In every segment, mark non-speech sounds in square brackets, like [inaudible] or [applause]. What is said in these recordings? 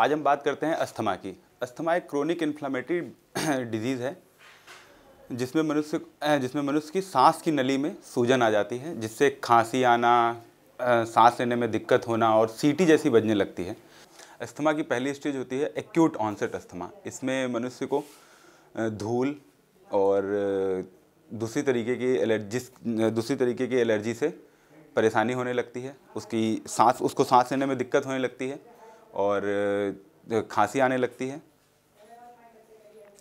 आज हम बात करते हैं अस्थमा की अस्थमा एक क्रोनिक इन्फ्लामेटरी डिजीज़ है जिसमें मनुष्य जिसमें मनुष्य की सांस की नली में सूजन आ जाती है जिससे खांसी आना सांस लेने में दिक्कत होना और सीटी जैसी बजने लगती है अस्थमा की पहली स्टेज होती है एक्यूट ऑनसेट अस्थमा इसमें मनुष्य को धूल और दूसरी तरीके की एलर्जी दूसरी तरीके की एलर्जी से परेशानी होने लगती है उसकी सांस उसको सांस लेने में दिक्कत होने लगती है और खांसी आने लगती है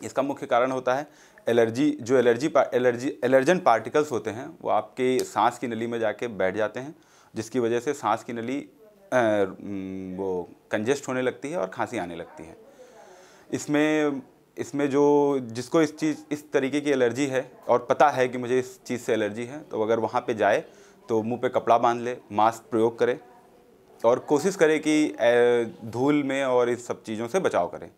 इसका मुख्य कारण होता है एलर्जी जो एलर्जी पा, एलर्जी एलर्जन पार्टिकल्स होते हैं वो आपके सांस की नली में जाके बैठ जाते हैं जिसकी वजह से सांस की नली वो कंजेस्ट होने लगती है और खांसी आने लगती है इसमें इसमें जो जिसको इस चीज़ इस तरीके की एलर्जी है और पता है कि मुझे इस चीज़ से एलर्जी है तो अगर वहाँ पे जाए तो मुंह पे कपड़ा बांध ले मास्क प्रयोग करे और कोशिश करें कि धूल में और इस सब चीज़ों से बचाव करें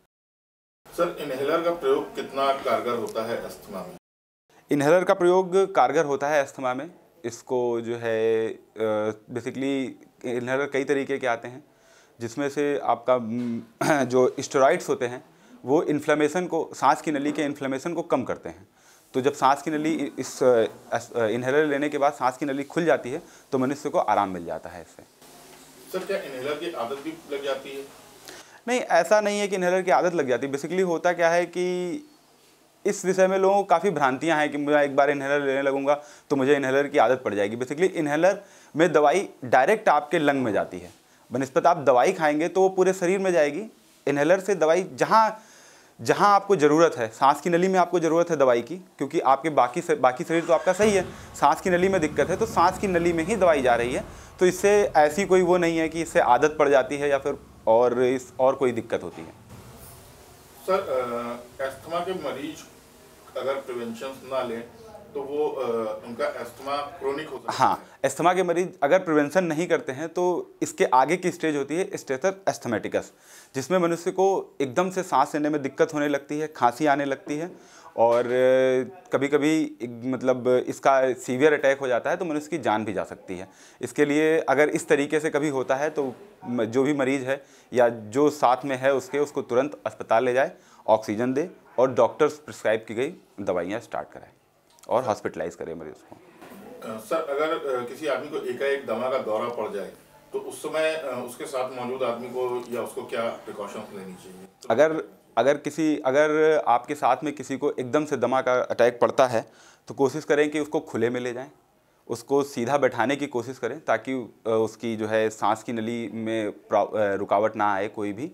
सर इनहेलर का प्रयोग कितना कारगर होता है अस्थमा में इनहेलर का प्रयोग कारगर होता है अस्थमा में इसको जो है बेसिकली इनहेलर कई तरीके के आते हैं जिसमें से आपका [clears throat] जो स्टोराइड्स होते हैं वो इन्फ्लेमेशन को सांस की नली के इन्फ्लेमेशन को कम करते हैं तो जब सांस की नली इस इनहेलर लेने के बाद सांस की नली खुल जाती है तो मनुष्य को आराम मिल जाता है इससे सर क्या इनहेलर की आदत भी लग जाती है नहीं ऐसा नहीं है कि इनहेलर की आदत लग जाती बेसिकली होता क्या है कि इस विषय में लोगों को काफ़ी भ्रांतियां हैं कि मैं एक बार इन्हेलर लेने लगूंगा तो मुझे इनहेलर की आदत पड़ जाएगी बेसिकली इनहेलर में दवाई डायरेक्ट आपके लंग में जाती है बनस्पत आप दवाई खाएंगे तो वो पूरे शरीर में जाएगी इन्हेलर से दवाई जहाँ जहाँ आपको ज़रूरत है सांस की नली में आपको ज़रूरत है दवाई की क्योंकि आपके बाकी बाकी शरीर तो आपका सही है सांस की नली में दिक्कत है तो सांस की नली में ही दवाई जा रही है तो इससे ऐसी कोई वो नहीं है कि इससे आदत पड़ जाती है या फिर और इस और कोई दिक्कत होती है सर एस्थमा के मरीज अगर प्रिवेंशन ना लें तो वो आ, उनका अस्थमा क्रोनिक हो सकता हाँ अस्थमा के मरीज अगर प्रिवेंशन नहीं करते हैं तो इसके आगे की स्टेज होती है स्टेथर एस्थमेटिकस जिसमें मनुष्य को एकदम से सांस लेने में दिक्कत होने लगती है खांसी आने लगती है और कभी कभी मतलब इसका सीवियर अटैक हो जाता है तो मनुष्य की जान भी जा सकती है इसके लिए अगर इस तरीके से कभी होता है तो जो भी मरीज़ है या जो साथ में है उसके उसको तुरंत अस्पताल ले जाए ऑक्सीजन दे और डॉक्टर्स प्रिस्क्राइब की गई दवाइयाँ स्टार्ट कराएँ और हॉस्पिटलाइज करें मरीज को सर अगर किसी आदमी को एकाएक दमा का दौरा पड़ जाए तो उस समय उसके साथ मौजूद आदमी को या उसको क्या प्रिकॉशंस लेनी चाहिए तो अगर अगर किसी अगर आपके साथ में किसी को एकदम से दमा का अटैक पड़ता है तो कोशिश करें कि उसको खुले में ले जाएं उसको सीधा बैठाने की कोशिश करें ताकि उसकी जो है सांस की नली में रुकावट ना आए कोई भी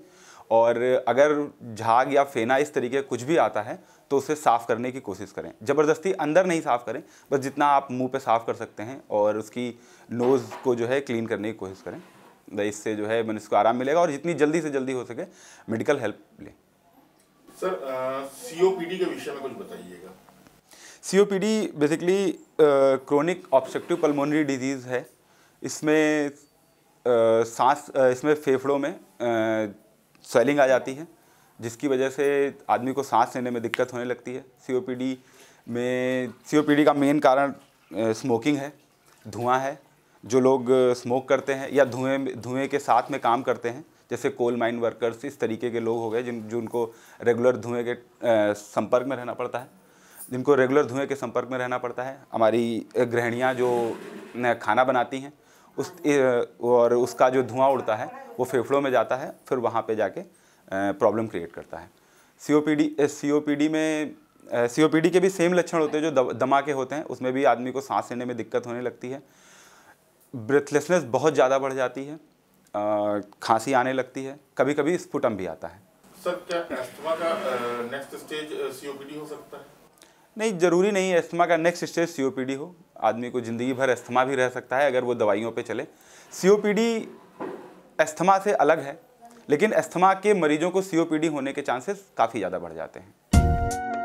और अगर झाग या फेना इस तरीके कुछ भी आता है तो उसे साफ़ करने की कोशिश करें ज़बरदस्ती अंदर नहीं साफ़ करें बस जितना आप मुंह पे साफ़ कर सकते हैं और उसकी नोज़ को जो है क्लीन करने की कोशिश करें तो इससे जो है मनुष्य को आराम मिलेगा और जितनी जल्दी से जल्दी हो सके मेडिकल हेल्प लें sir C O P D के विषय में कुछ बताइएगा C O P D basically chronic obstructive pulmonary disease है इसमें सांस इसमें फेफड़ों में स्वेलिंग आ जाती है जिसकी वजह से आदमी को सांस लेने में दिक्कत होने लगती है सीओपीडी में सीओपीडी का मेन कारण स्मोकिंग है धुआं है जो लोग स्मोक करते हैं या धुएं धुएं के साथ में काम करते हैं जैसे कोल माइन वर्कर्स इस तरीके के लोग हो गए जिन जिनको रेगुलर धुएं के संपर्क में रहना पड़ता है जिनको रेगुलर धुएं के संपर्क में रहना पड़ता है हमारी गृहणियाँ जो खाना बनाती हैं उस और उसका जो धुआं उड़ता है वो फेफड़ों में जाता है फिर वहाँ पे जाके प्रॉब्लम क्रिएट करता है सीओपीडी सीओपीडी में सी के भी सेम लक्षण होते हैं जो दमा के होते हैं उसमें भी आदमी को सांस लेने में दिक्कत होने लगती है ब्रेथलेसनेस बहुत ज़्यादा बढ़ जाती है खांसी आने लगती है कभी कभी स्पुटम भी आता है सर क्या का नेक्स्ट स्टेज सीओपीडी हो सकता है नहीं ज़रूरी नहीं है अस्थमा का नेक्स्ट स्टेज सी हो आदमी को ज़िंदगी भर अस्थमा भी रह सकता है अगर वो दवाइयों पे चले सी अस्थमा से अलग है लेकिन अस्थमा के मरीजों को सी होने के चांसेस काफ़ी ज़्यादा बढ़ जाते हैं